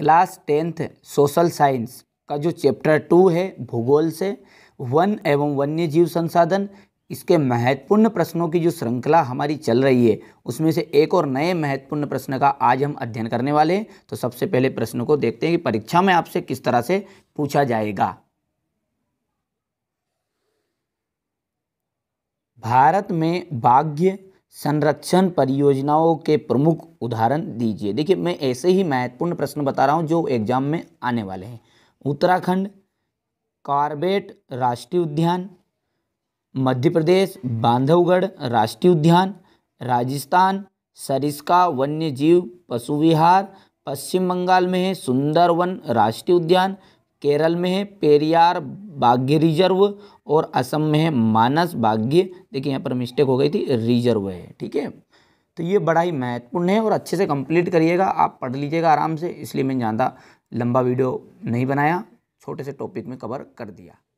class tenth social science का जो chapter two है भूगोल से वन एवं वन्य जीव संसाधन इसके महत्वपूर्ण प्रश्नों की जो श्रृंखला हमारी चल रही है उसमें से एक और नए महत्वपूर्ण प्रश्न का आज हम अध्ययन करने वाले हैं तो सबसे पहले प्रश्न को देखते हैं कि परीक्षा में आपसे किस तरह से पूछा जाएगा भारत में बाघ्य संरक्षण परियोजनाओं के प्रमुख उदाहरण दीजिए देखिए मैं ऐसे ही महत्वपूर्ण प्रश्न बता रहा हूँ जो एग्जाम में आने वाले हैं उत्तराखंड कार्बेट राष्ट्रीय उद्यान मध्य प्रदेश बांधवगढ़ राष्ट्रीय उद्यान राजस्थान सरिस्का वन्य जीव पशु विहार पश्चिम बंगाल में है सुंदरवन राष्ट्रीय उद्यान केरल में है पेरियार बाघ्य रिजर्व और असम में है मानस बाघ्य देखिए यहाँ पर मिस्टेक हो गई थी रिजर्व है ठीक है तो ये बड़ा ही महत्वपूर्ण है और अच्छे से कंप्लीट करिएगा आप पढ़ लीजिएगा आराम से इसलिए मैंने ज़्यादा लंबा वीडियो नहीं बनाया छोटे से टॉपिक में कवर कर दिया